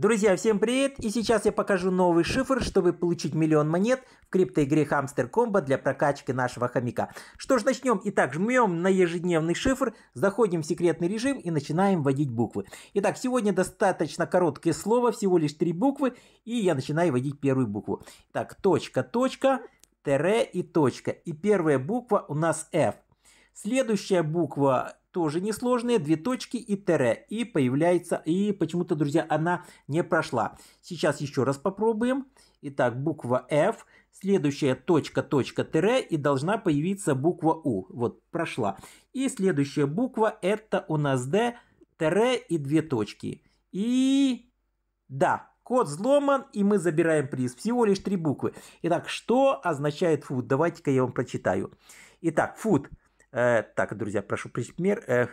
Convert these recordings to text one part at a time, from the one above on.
Друзья, всем привет! И сейчас я покажу новый шифр, чтобы получить миллион монет в криптоигре Hamster Combo для прокачки нашего хомяка. Что ж, начнем. Итак, жмем на ежедневный шифр, заходим в секретный режим и начинаем вводить буквы. Итак, сегодня достаточно короткое слово, всего лишь три буквы, и я начинаю вводить первую букву. Так, точка, точка, тире и точка. И первая буква у нас F. Следующая буква тоже несложные, две точки и тире. И появляется, и почему-то, друзья, она не прошла. Сейчас еще раз попробуем. Итак, буква F, следующая точка, точка, тире, и должна появиться буква U. Вот, прошла. И следующая буква, это у нас D, тире и две точки. И... Да, Код взломан, и мы забираем приз. Всего лишь три буквы. Итак, что означает food? Давайте-ка я вам прочитаю. Итак, food Э, так, друзья, прошу пример. Э,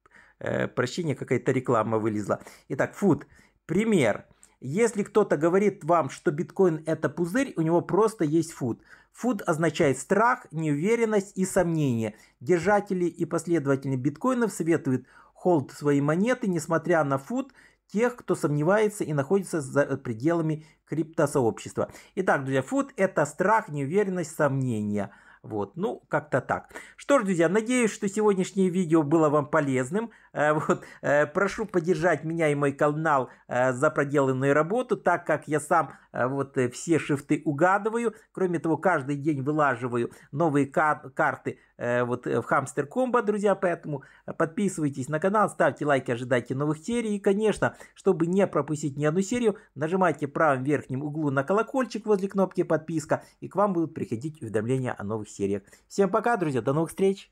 э, Прощение, какая-то реклама вылезла. Итак, фуд. Пример. Если кто-то говорит вам, что биткоин это пузырь, у него просто есть фуд. Фуд означает страх, неуверенность и сомнение. Держатели и последователи биткоинов советуют холд свои монеты, несмотря на фуд, тех, кто сомневается и находится за пределами криптосообщества. Итак, друзья, фуд это страх, неуверенность, сомнение. Вот, ну, как-то так. Что ж, друзья, надеюсь, что сегодняшнее видео было вам полезным. Э, вот, э, прошу поддержать меня и мой канал э, за проделанную работу, так как я сам вот все шифты угадываю. Кроме того, каждый день вылаживаю новые кар карты вот в Хамстер Комбо, друзья, поэтому подписывайтесь на канал, ставьте лайки, ожидайте новых серий. И, конечно, чтобы не пропустить ни одну серию, нажимайте правым верхнем углу на колокольчик возле кнопки подписка, и к вам будут приходить уведомления о новых сериях. Всем пока, друзья, до новых встреч!